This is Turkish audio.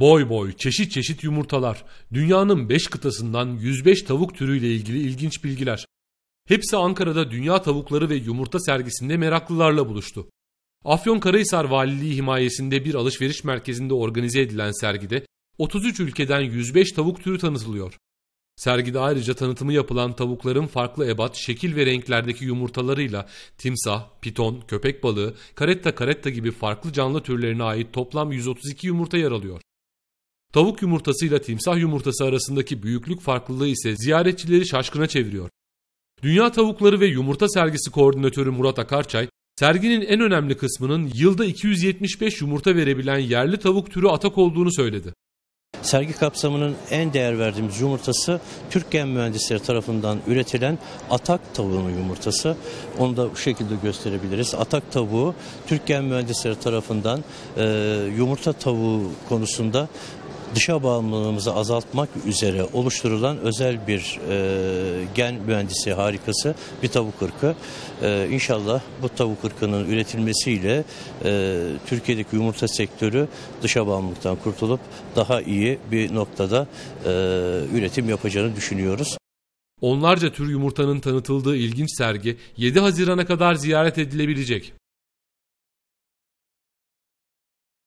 Boy boy, çeşit çeşit yumurtalar, dünyanın 5 kıtasından 105 tavuk türüyle ilgili ilginç bilgiler. Hepsi Ankara'da Dünya Tavukları ve Yumurta sergisinde meraklılarla buluştu. Afyonkarahisar Valiliği himayesinde bir alışveriş merkezinde organize edilen sergide 33 ülkeden 105 tavuk türü tanıtılıyor. Sergide ayrıca tanıtımı yapılan tavukların farklı ebat, şekil ve renklerdeki yumurtalarıyla timsah, piton, köpek balığı, karetta karetta gibi farklı canlı türlerine ait toplam 132 yumurta yer alıyor. Tavuk yumurtasıyla timsah yumurtası arasındaki büyüklük farklılığı ise ziyaretçileri şaşkına çeviriyor. Dünya Tavukları ve Yumurta Sergisi Koordinatörü Murat Akarçay, serginin en önemli kısmının yılda 275 yumurta verebilen yerli tavuk türü atak olduğunu söyledi. Sergi kapsamının en değer verdiğimiz yumurtası Türk gen mühendisleri tarafından üretilen atak tavuğunun yumurtası. Onu da bu şekilde gösterebiliriz. Atak tavuğu Türk gen mühendisleri tarafından e, yumurta tavuğu konusunda dışa bağımlılığımızı azaltmak üzere oluşturulan özel bir e, gen mühendisi harikası bir tavuk ırkı. E, inşallah bu tavuk ırkının üretilmesiyle e, Türkiye'deki yumurta sektörü dışa bağımlılıktan kurtulup daha iyi bir noktada e, üretim yapacağını düşünüyoruz. Onlarca tür yumurtanın tanıtıldığı ilginç sergi 7 Haziran'a kadar ziyaret edilebilecek.